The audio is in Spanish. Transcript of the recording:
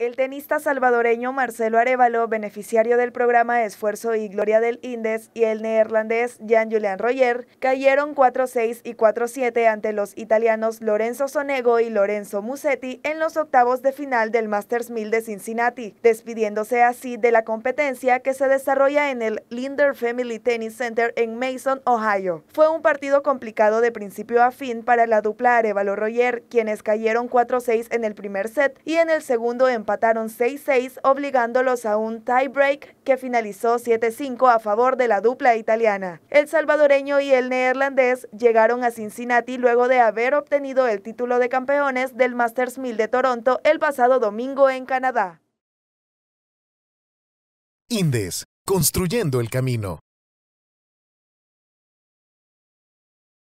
El tenista salvadoreño Marcelo Arevalo, beneficiario del programa Esfuerzo y Gloria del Indes, y el neerlandés jean Julian Royer cayeron 4-6 y 4-7 ante los italianos Lorenzo Sonego y Lorenzo Musetti en los octavos de final del Masters 1000 de Cincinnati, despidiéndose así de la competencia que se desarrolla en el Linder Family Tennis Center en Mason, Ohio. Fue un partido complicado de principio a fin para la dupla Arevalo-Royer, quienes cayeron 4-6 en el primer set y en el segundo en empataron 6-6, obligándolos a un tie-break que finalizó 7-5 a favor de la dupla italiana. El salvadoreño y el neerlandés llegaron a Cincinnati luego de haber obtenido el título de campeones del Masters 1000 de Toronto el pasado domingo en Canadá. Indes, construyendo el camino.